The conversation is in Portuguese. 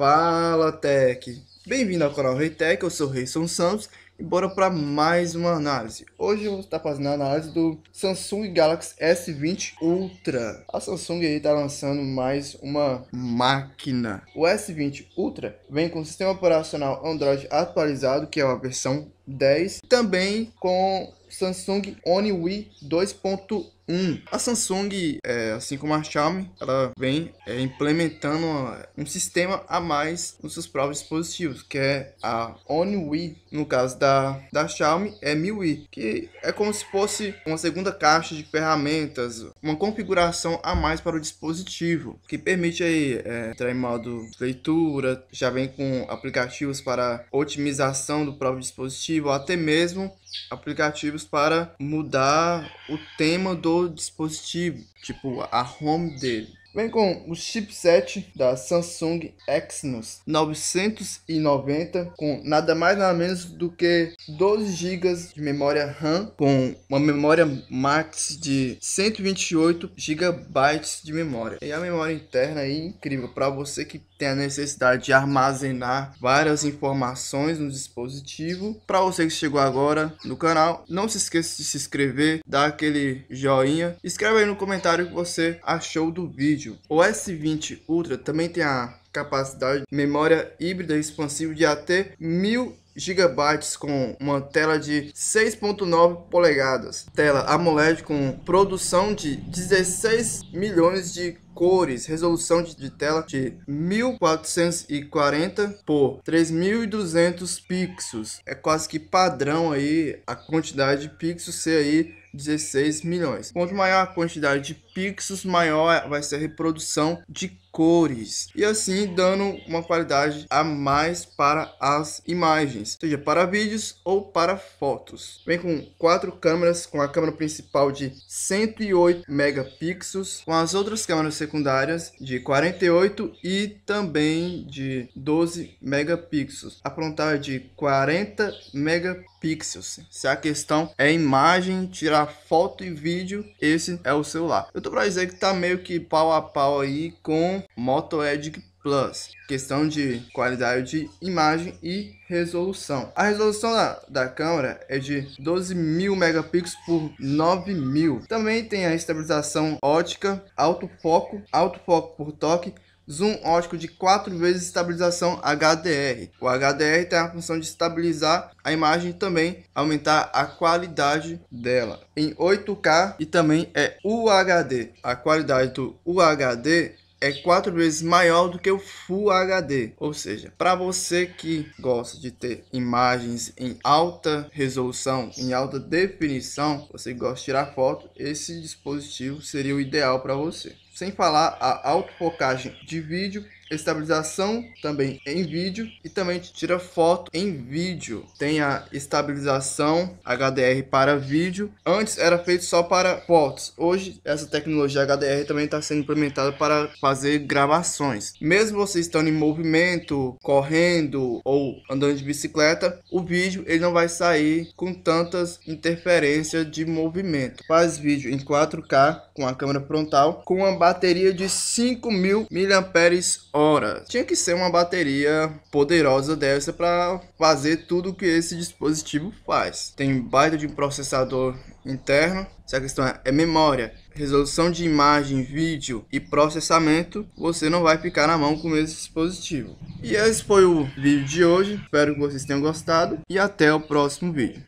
Fala Tech! Bem-vindo ao canal Rei Tech, eu sou o Rei Son Santos e bora para mais uma análise. Hoje eu vou estar fazendo a análise do Samsung Galaxy S20 Ultra. A Samsung aí está lançando mais uma máquina. O S20 Ultra vem com o sistema operacional Android atualizado, que é uma versão 10, também com Samsung OneWi 2.1. A Samsung, é, assim como a Xiaomi, ela vem é, implementando um sistema a mais nos seus próprios dispositivos, que é a OneWi, no caso da, da Xiaomi, é MIUI, que é como se fosse uma segunda caixa de ferramentas, uma configuração a mais para o dispositivo, que permite aí, é, entrar em modo leitura, já vem com aplicativos para otimização do próprio dispositivo, até mesmo aplicativos para mudar o tema do dispositivo, tipo a home dele. Vem com o chipset da Samsung Exynos 990 com nada mais nada menos do que 12 GB de memória RAM com uma memória max de 128 GB de memória. E a memória interna é incrível para você que tem a necessidade de armazenar várias informações no dispositivo. Para você que chegou agora no canal, não se esqueça de se inscrever, dar aquele joinha, escreve aí no comentário o que você achou do vídeo vídeo. O S20 Ultra também tem a capacidade de memória híbrida expansiva de até 1000 GB com uma tela de 6.9 polegadas, tela AMOLED com produção de 16 milhões de cores, resolução de tela de 1440 por 3200 pixels. É quase que padrão aí a quantidade de pixels ser aí 16 milhões. Quanto maior a quantidade de pixels, maior vai ser a reprodução de cores e assim dando uma qualidade a mais para as imagens, seja para vídeos ou para fotos. Vem com quatro câmeras, com a câmera principal de 108 megapixels, com as outras câmeras secundárias de 48 e também de 12 megapixels. a Aprontar de 40 megapixels. Se a questão é imagem, tirar foto e vídeo, esse é o celular. Eu tô para dizer que tá meio que pau a pau aí com Moto Edge Plus, questão de qualidade de imagem e resolução. A resolução da, da câmera é de 12.000 megapixels por 9.000. Também tem a estabilização ótica, alto foco por toque, zoom ótico de 4 vezes estabilização HDR. O HDR tem a função de estabilizar a imagem e também aumentar a qualidade dela em 8K e também é UHD. A qualidade do UHD é quatro vezes maior do que o Full HD. Ou seja, para você que gosta de ter imagens em alta resolução, em alta definição, você gosta de tirar foto, esse dispositivo seria o ideal para você. Sem falar a autofocagem de vídeo estabilização também em vídeo e também tira foto em vídeo. Tem a estabilização HDR para vídeo. Antes era feito só para fotos. Hoje essa tecnologia HDR também está sendo implementada para fazer gravações. Mesmo você estando em movimento, correndo ou andando de bicicleta, o vídeo ele não vai sair com tantas interferências de movimento. Faz vídeo em 4K com a câmera frontal com uma bateria de 5.000 mAh tinha que ser uma bateria poderosa dessa para fazer tudo que esse dispositivo faz. Tem baita de um processador interno. Se a questão é, é memória, resolução de imagem, vídeo e processamento, você não vai ficar na mão com esse dispositivo. E esse foi o vídeo de hoje. Espero que vocês tenham gostado e até o próximo vídeo.